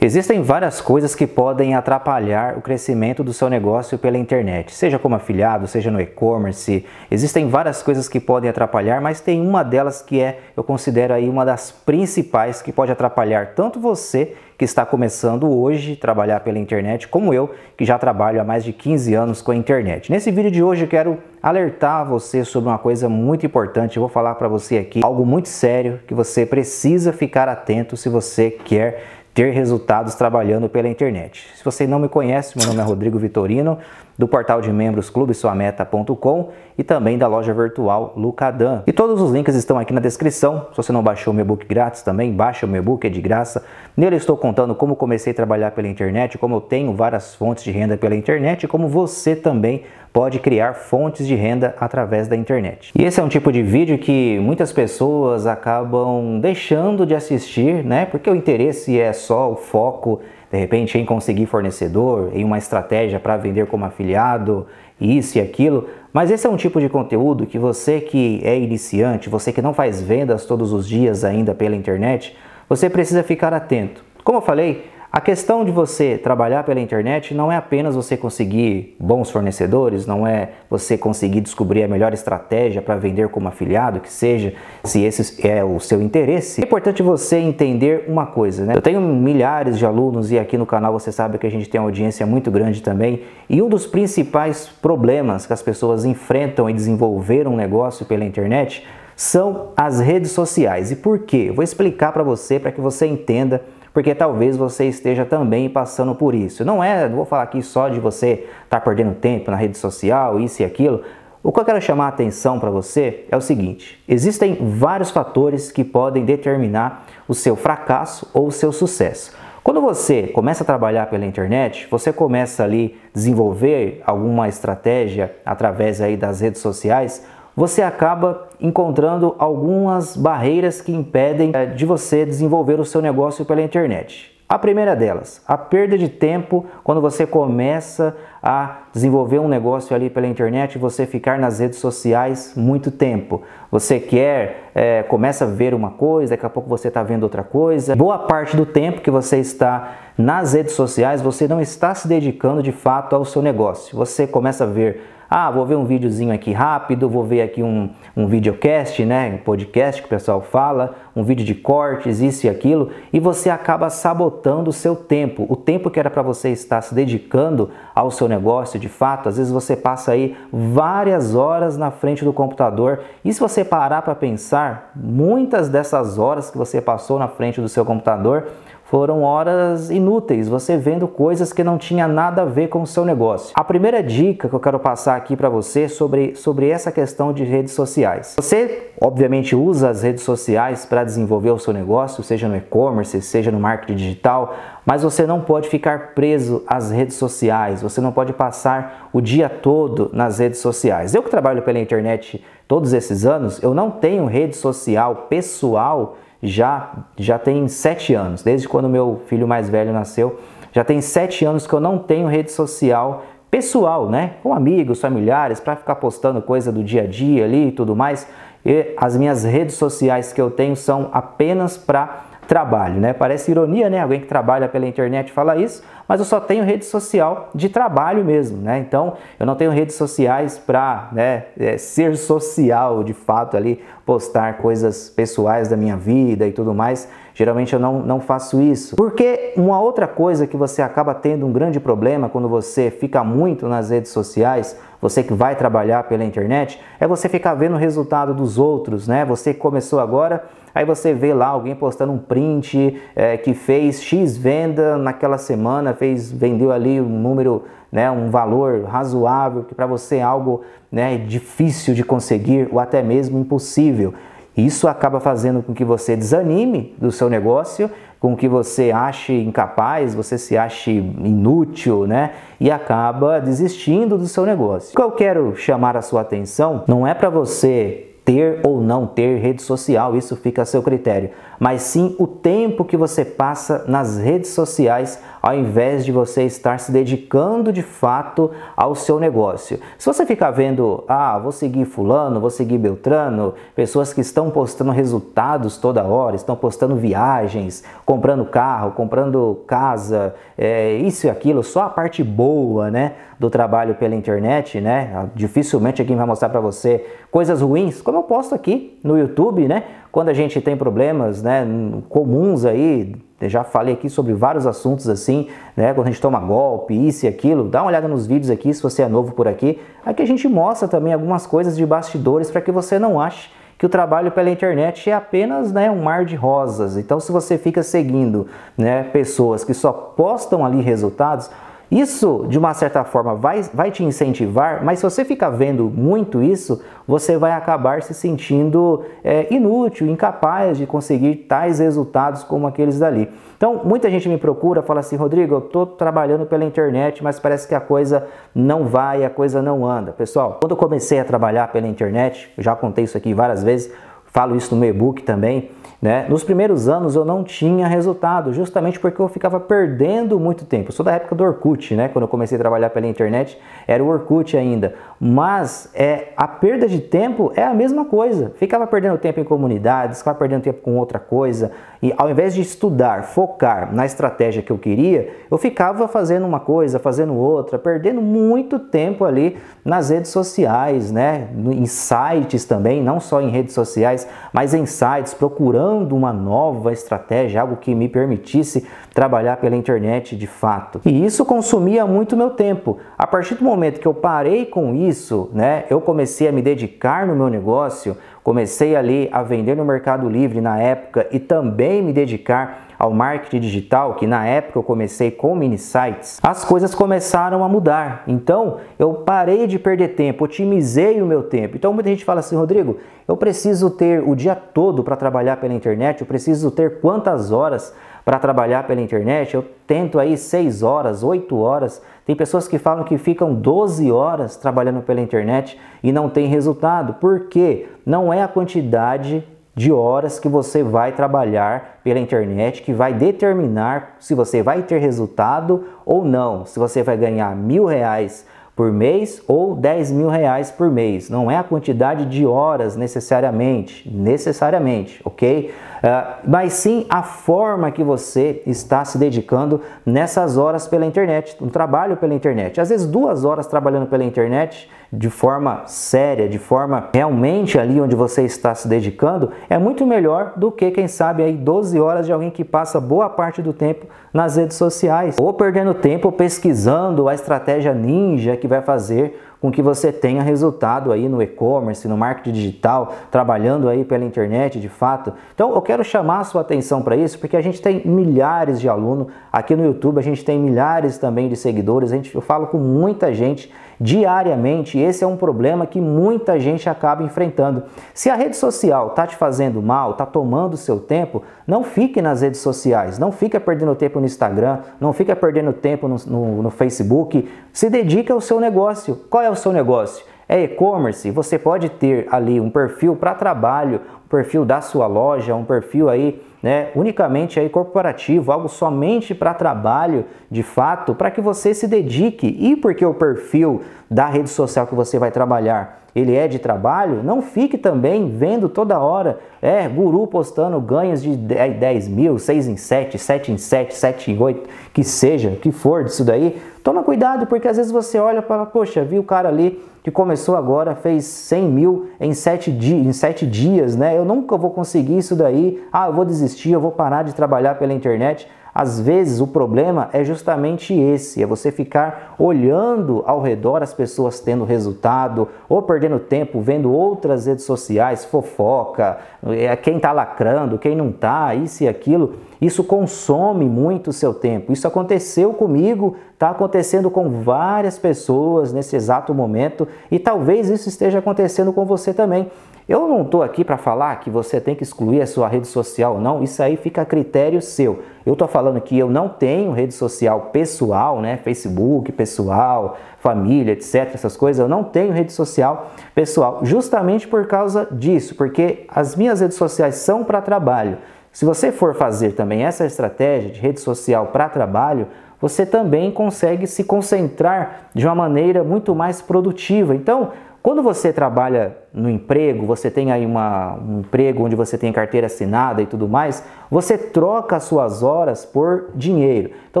Existem várias coisas que podem atrapalhar o crescimento do seu negócio pela internet, seja como afiliado, seja no e-commerce. Existem várias coisas que podem atrapalhar, mas tem uma delas que é, eu considero aí uma das principais que pode atrapalhar tanto você que está começando hoje trabalhar pela internet, como eu, que já trabalho há mais de 15 anos com a internet. Nesse vídeo de hoje eu quero alertar você sobre uma coisa muito importante. Eu vou falar para você aqui algo muito sério que você precisa ficar atento se você quer ter resultados trabalhando pela internet. Se você não me conhece, meu nome é Rodrigo Vitorino, do portal de membros clubesuameta.com e também da loja virtual Lucadan. E todos os links estão aqui na descrição. Se você não baixou o meu book grátis também, baixa o meu book é de graça. Nele estou contando como comecei a trabalhar pela internet, como eu tenho várias fontes de renda pela internet e como você também pode criar fontes de renda através da internet. E esse é um tipo de vídeo que muitas pessoas acabam deixando de assistir, né? Porque o interesse é só o foco de repente em conseguir fornecedor, em uma estratégia para vender como afiliado, isso e aquilo. Mas esse é um tipo de conteúdo que você que é iniciante, você que não faz vendas todos os dias ainda pela internet, você precisa ficar atento. Como eu falei, a questão de você trabalhar pela internet não é apenas você conseguir bons fornecedores, não é você conseguir descobrir a melhor estratégia para vender como afiliado, que seja, se esse é o seu interesse. É importante você entender uma coisa, né? Eu tenho milhares de alunos e aqui no canal você sabe que a gente tem uma audiência muito grande também, e um dos principais problemas que as pessoas enfrentam em desenvolver um negócio pela internet são as redes sociais. E por quê? Eu vou explicar para você para que você entenda porque talvez você esteja também passando por isso. Não é, não vou falar aqui só de você estar tá perdendo tempo na rede social, isso e aquilo. O que eu quero chamar a atenção para você é o seguinte: existem vários fatores que podem determinar o seu fracasso ou o seu sucesso. Quando você começa a trabalhar pela internet, você começa ali desenvolver alguma estratégia através aí das redes sociais, você acaba encontrando algumas barreiras que impedem eh, de você desenvolver o seu negócio pela internet. A primeira delas, a perda de tempo quando você começa a desenvolver um negócio ali pela internet, você ficar nas redes sociais muito tempo. Você quer, é, começa a ver uma coisa, daqui a pouco você está vendo outra coisa. Boa parte do tempo que você está nas redes sociais, você não está se dedicando de fato ao seu negócio. Você começa a ver ah, vou ver um videozinho aqui rápido, vou ver aqui um, um videocast, né? Um podcast que o pessoal fala, um vídeo de cortes, isso e aquilo, e você acaba sabotando o seu tempo. O tempo que era para você estar se dedicando ao seu negócio de fato, às vezes você passa aí várias horas na frente do computador. E se você parar para pensar, muitas dessas horas que você passou na frente do seu computador, foram horas inúteis, você vendo coisas que não tinha nada a ver com o seu negócio. A primeira dica que eu quero passar aqui para você sobre, sobre essa questão de redes sociais. Você, obviamente, usa as redes sociais para desenvolver o seu negócio, seja no e-commerce, seja no marketing digital, mas você não pode ficar preso às redes sociais, você não pode passar o dia todo nas redes sociais. Eu que trabalho pela internet todos esses anos, eu não tenho rede social pessoal já, já tem sete anos, desde quando meu filho mais velho nasceu, já tem sete anos que eu não tenho rede social pessoal, né? Com amigos, familiares, para ficar postando coisa do dia a dia ali e tudo mais. E as minhas redes sociais que eu tenho são apenas para trabalho, né? Parece ironia, né? Alguém que trabalha pela internet falar isso, mas eu só tenho rede social de trabalho mesmo, né? Então eu não tenho redes sociais para né, é, ser social de fato ali, postar coisas pessoais da minha vida e tudo mais. Geralmente eu não, não faço isso. Porque uma outra coisa que você acaba tendo um grande problema quando você fica muito nas redes sociais, você que vai trabalhar pela internet, é você ficar vendo o resultado dos outros, né? Você começou agora Aí você vê lá alguém postando um print é, que fez X venda naquela semana, fez vendeu ali um número, né, um valor razoável, que para você é algo né, difícil de conseguir ou até mesmo impossível. Isso acaba fazendo com que você desanime do seu negócio, com que você ache incapaz, você se ache inútil, né? E acaba desistindo do seu negócio. O que eu quero chamar a sua atenção não é para você ter ou não ter rede social, isso fica a seu critério, mas sim o tempo que você passa nas redes sociais ao invés de você estar se dedicando de fato ao seu negócio. Se você ficar vendo, ah, vou seguir fulano, vou seguir Beltrano, pessoas que estão postando resultados toda hora, estão postando viagens, comprando carro, comprando casa, é, isso e aquilo, só a parte boa, né, do trabalho pela internet, né? Dificilmente alguém vai mostrar para você coisas ruins, como eu posto aqui no YouTube, né? Quando a gente tem problemas, né, comuns aí, já falei aqui sobre vários assuntos assim, né? Quando a gente toma golpe, isso e aquilo, dá uma olhada nos vídeos aqui se você é novo por aqui. Aqui a gente mostra também algumas coisas de bastidores para que você não ache que o trabalho pela internet é apenas né, um mar de rosas. Então, se você fica seguindo né, pessoas que só postam ali resultados, isso, de uma certa forma, vai, vai te incentivar, mas se você ficar vendo muito isso, você vai acabar se sentindo é, inútil, incapaz de conseguir tais resultados como aqueles dali. Então, muita gente me procura, fala assim, Rodrigo, eu estou trabalhando pela internet, mas parece que a coisa não vai, a coisa não anda. Pessoal, quando eu comecei a trabalhar pela internet, já contei isso aqui várias vezes, falo isso no meu e-book também, né? Nos primeiros anos eu não tinha resultado, justamente porque eu ficava perdendo muito tempo. Eu sou da época do Orkut, né? quando eu comecei a trabalhar pela internet, era o Orkut ainda. Mas é, a perda de tempo é a mesma coisa. Ficava perdendo tempo em comunidades, ficava perdendo tempo com outra coisa. E ao invés de estudar, focar na estratégia que eu queria, eu ficava fazendo uma coisa, fazendo outra, perdendo muito tempo ali nas redes sociais, né? em sites também, não só em redes sociais, mas em sites, procurando bolando uma nova estratégia, algo que me permitisse trabalhar pela internet de fato. E isso consumia muito meu tempo. A partir do momento que eu parei com isso, né, eu comecei a me dedicar no meu negócio, comecei ali a vender no Mercado Livre na época e também me dedicar ao marketing digital, que na época eu comecei com mini sites, as coisas começaram a mudar. Então eu parei de perder tempo, otimizei o meu tempo. Então muita gente fala assim, Rodrigo, eu preciso ter o dia todo para trabalhar pela internet, eu preciso ter quantas horas para trabalhar pela internet, eu tento aí 6 horas, 8 horas. Tem pessoas que falam que ficam 12 horas trabalhando pela internet e não tem resultado. Por quê? Não é a quantidade de horas que você vai trabalhar pela internet, que vai determinar se você vai ter resultado ou não, se você vai ganhar mil reais por mês ou 10 mil reais por mês. Não é a quantidade de horas necessariamente, necessariamente, ok? Uh, mas sim a forma que você está se dedicando nessas horas pela internet, um trabalho pela internet. Às vezes duas horas trabalhando pela internet de forma séria, de forma realmente ali onde você está se dedicando, é muito melhor do que, quem sabe, aí 12 horas de alguém que passa boa parte do tempo nas redes sociais, ou perdendo tempo pesquisando a estratégia ninja que vai fazer com que você tenha resultado aí no e-commerce, no marketing digital, trabalhando aí pela internet de fato. Então eu quero chamar a sua atenção para isso, porque a gente tem milhares de alunos aqui no YouTube, a gente tem milhares também de seguidores, a gente, eu falo com muita gente diariamente, esse é um problema que muita gente acaba enfrentando. Se a rede social está te fazendo mal, está tomando o seu tempo, não fique nas redes sociais, não fica perdendo tempo no Instagram, não fica perdendo tempo no, no, no Facebook, se dedique ao seu negócio. Qual é o seu negócio? É e-commerce, você pode ter ali um perfil para trabalho, um perfil da sua loja, um perfil aí né, unicamente aí corporativo, algo somente para trabalho, de fato, para que você se dedique e porque o perfil da rede social que você vai trabalhar ele é de trabalho, não fique também vendo toda hora, é, guru postando ganhos de 10, mil, 6 em 7, 7 em 7, 7 em 8, que seja, que for disso daí. Toma cuidado, porque às vezes você olha e fala, poxa, vi o cara ali que começou agora, fez 100 mil em 7, di em 7 dias, né? Eu nunca vou conseguir isso daí, ah, eu vou desistir, eu vou parar de trabalhar pela internet. Às vezes o problema é justamente esse, é você ficar olhando ao redor as pessoas tendo resultado ou perdendo tempo vendo outras redes sociais, fofoca, é, quem está lacrando, quem não está, isso e aquilo isso consome muito o seu tempo. Isso aconteceu comigo, está acontecendo com várias pessoas nesse exato momento e talvez isso esteja acontecendo com você também. Eu não estou aqui para falar que você tem que excluir a sua rede social, não. Isso aí fica a critério seu. Eu estou falando que eu não tenho rede social pessoal, né? Facebook pessoal, família, etc. Essas coisas. Eu não tenho rede social pessoal, justamente por causa disso, porque as minhas redes sociais são para trabalho. Se você for fazer também essa estratégia de rede social para trabalho, você também consegue se concentrar de uma maneira muito mais produtiva. Então, quando você trabalha no emprego, você tem aí uma, um emprego onde você tem carteira assinada e tudo mais, você troca suas horas por dinheiro. Então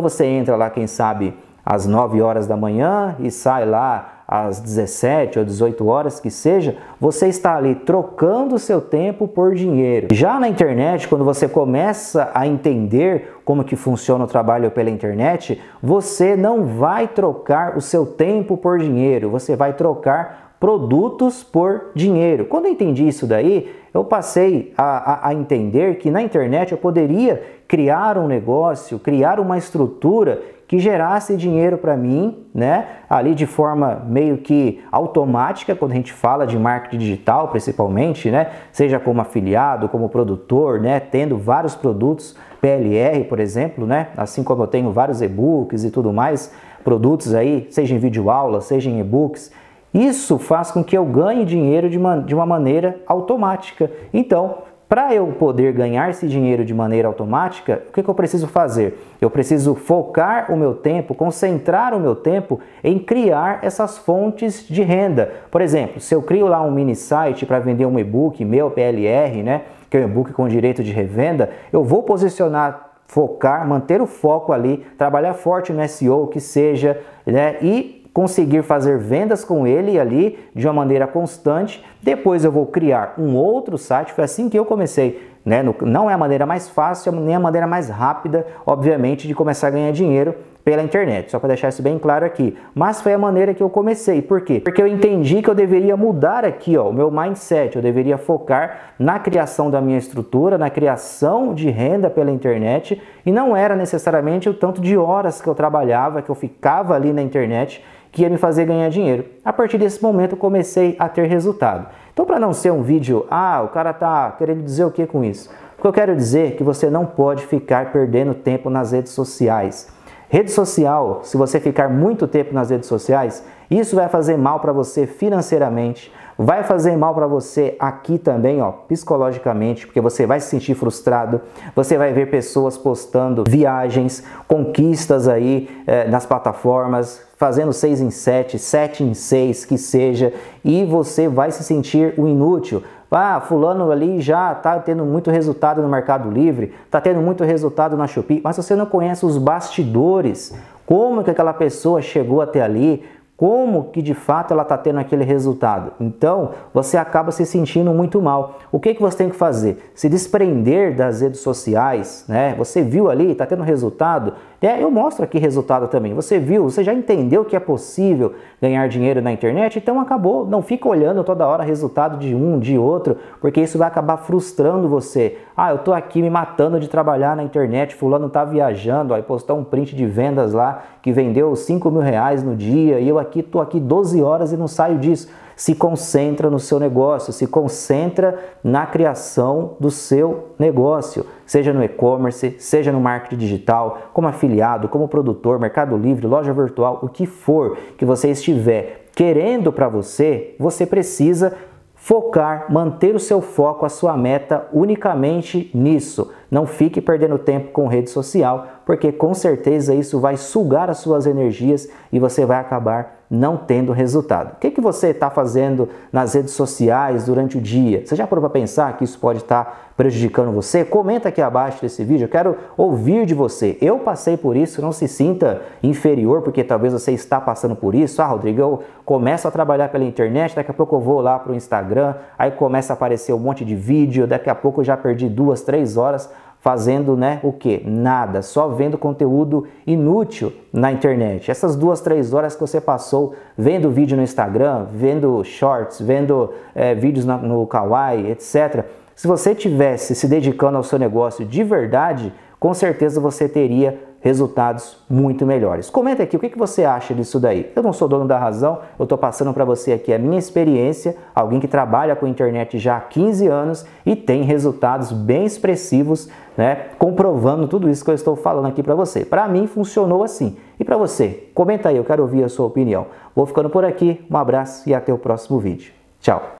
você entra lá, quem sabe, às 9 horas da manhã e sai lá às 17 ou 18 horas que seja, você está ali trocando seu tempo por dinheiro. Já na internet, quando você começa a entender como que funciona o trabalho pela internet, você não vai trocar o seu tempo por dinheiro, você vai trocar produtos por dinheiro. Quando eu entendi isso daí, eu passei a, a, a, entender que na internet eu poderia criar um negócio, criar uma estrutura que gerasse dinheiro para mim, né? Ali de forma meio que automática, quando a gente fala de marketing digital, principalmente, né? Seja como afiliado, como produtor, né? Tendo vários produtos, PLR, por exemplo, né? Assim como eu tenho vários e-books e tudo mais, produtos aí, seja em vídeo aula, seja em e-books isso faz com que eu ganhe dinheiro de uma, de uma maneira automática. Então, para eu poder ganhar esse dinheiro de maneira automática, o que, que, eu preciso fazer? Eu preciso focar o meu tempo, concentrar o meu tempo em criar essas fontes de renda. Por exemplo, se eu crio lá um mini site para vender um e-book meu PLR, né, que é um e-book com direito de revenda, eu vou posicionar focar, manter o foco ali, trabalhar forte no SEO que seja, né? E conseguir fazer vendas com ele ali de uma maneira constante. Depois eu vou criar um outro site. Foi assim que eu comecei. Né? Não é a maneira mais fácil, nem a maneira mais rápida, obviamente, de começar a ganhar dinheiro pela internet. Só para deixar isso bem claro aqui. Mas foi a maneira que eu comecei. Por quê? Porque eu entendi que eu deveria mudar aqui ó, o meu mindset. Eu deveria focar na criação da minha estrutura, na criação de renda pela internet. E não era necessariamente o tanto de horas que eu trabalhava, que eu ficava ali na internet que ia me fazer ganhar dinheiro. A partir desse momento eu comecei a ter resultado. Então, para não ser um vídeo, ah, o cara tá querendo dizer o que com isso? O que eu quero dizer é que você não pode ficar perdendo tempo nas redes sociais. Rede social, se você ficar muito tempo nas redes sociais, isso vai fazer mal para você financeiramente, vai fazer mal para você aqui também, ó, psicologicamente, porque você vai se sentir frustrado, você vai ver pessoas postando viagens, conquistas aí eh, nas plataformas, fazendo 6 em 7, 7 em 6, que seja, e você vai se sentir o inútil. Ah, fulano ali já está tendo muito resultado no Mercado Livre, está tendo muito resultado na Shopee, mas você não conhece os bastidores, como que aquela pessoa chegou até ali, como que de fato ela está tendo aquele resultado. Então você acaba se sentindo muito mal. O que, que você tem que fazer? Se desprender das redes sociais, né? Você viu ali, está tendo resultado, eu mostro aqui resultado também. Você viu, você já entendeu que é possível ganhar dinheiro na internet, então acabou. Não fica olhando toda hora resultado de um, de outro, porque isso vai acabar frustrando você. Ah, eu tô aqui me matando de trabalhar na internet, fulano tá viajando, aí postar um print de vendas lá que vendeu 5 mil reais no dia e eu aqui tô aqui 12 horas e não saio disso se concentra no seu negócio, se concentra na criação do seu negócio, seja no e-commerce, seja no marketing digital, como afiliado, como produtor, mercado livre, loja virtual, o que for que você estiver querendo para você, você precisa focar, manter o seu foco, a sua meta unicamente nisso. Não fique perdendo tempo com rede social, porque com certeza isso vai sugar as suas energias e você vai acabar não tendo resultado. O que, que você está fazendo nas redes sociais durante o dia? Você já parou para pensar que isso pode estar tá prejudicando você? Comenta aqui abaixo desse vídeo, eu quero ouvir de você. Eu passei por isso, não se sinta inferior, porque talvez você está passando por isso. Ah, Rodrigo, eu começo a trabalhar pela internet, daqui a pouco eu vou lá para o Instagram, aí começa a aparecer um monte de vídeo, daqui a pouco eu já perdi duas, três horas fazendo né, o que? Nada, só vendo conteúdo inútil na internet. Essas duas, três horas que você passou vendo vídeo no Instagram, vendo shorts, vendo é, vídeos no, no Kawaii, etc. Se você tivesse se dedicando ao seu negócio de verdade, com certeza você teria resultados muito melhores. Comenta aqui o que você acha disso daí. Eu não sou dono da razão, eu estou passando para você aqui a minha experiência, alguém que trabalha com internet já há 15 anos e tem resultados bem expressivos, né, comprovando tudo isso que eu estou falando aqui para você. Para mim funcionou assim. E para você, comenta aí, eu quero ouvir a sua opinião. Vou ficando por aqui, um abraço e até o próximo vídeo. Tchau.